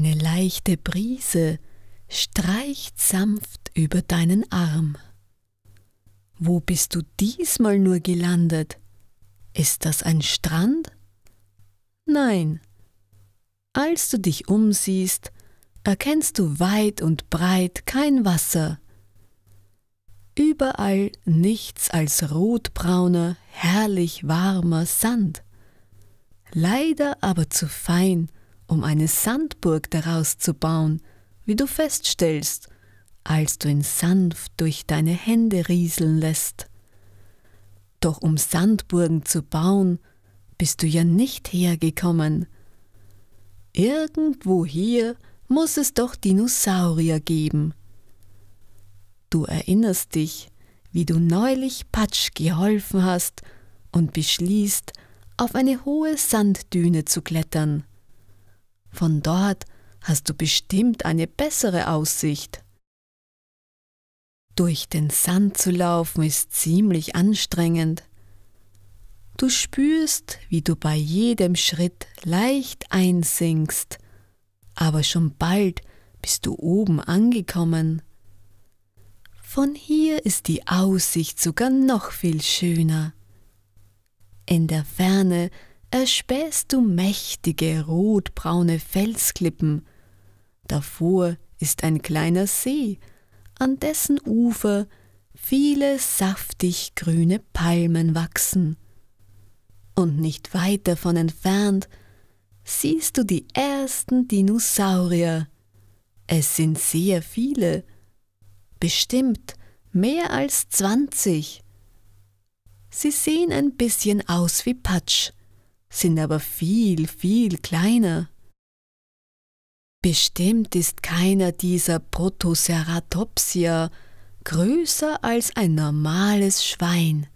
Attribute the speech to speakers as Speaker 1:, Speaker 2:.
Speaker 1: Eine leichte Brise streicht sanft über deinen Arm. Wo bist du diesmal nur gelandet? Ist das ein Strand? Nein. Als du dich umsiehst, erkennst du weit und breit kein Wasser. Überall nichts als rotbrauner, herrlich warmer Sand. Leider aber zu fein, um eine Sandburg daraus zu bauen, wie du feststellst, als du ihn sanft durch deine Hände rieseln lässt. Doch um Sandburgen zu bauen, bist du ja nicht hergekommen. Irgendwo hier muss es doch Dinosaurier geben. Du erinnerst dich, wie du neulich Patsch geholfen hast und beschließt, auf eine hohe Sanddüne zu klettern. Von dort hast du bestimmt eine bessere Aussicht. Durch den Sand zu laufen ist ziemlich anstrengend. Du spürst, wie du bei jedem Schritt leicht einsinkst, aber schon bald bist du oben angekommen. Von hier ist die Aussicht sogar noch viel schöner. In der Ferne erspähst du mächtige rotbraune Felsklippen. Davor ist ein kleiner See, an dessen Ufer viele saftig grüne Palmen wachsen. Und nicht weit davon entfernt siehst du die ersten Dinosaurier. Es sind sehr viele, bestimmt mehr als zwanzig. Sie sehen ein bisschen aus wie Patsch, sind aber viel, viel kleiner. Bestimmt ist keiner dieser Protoceratopsier größer als ein normales Schwein.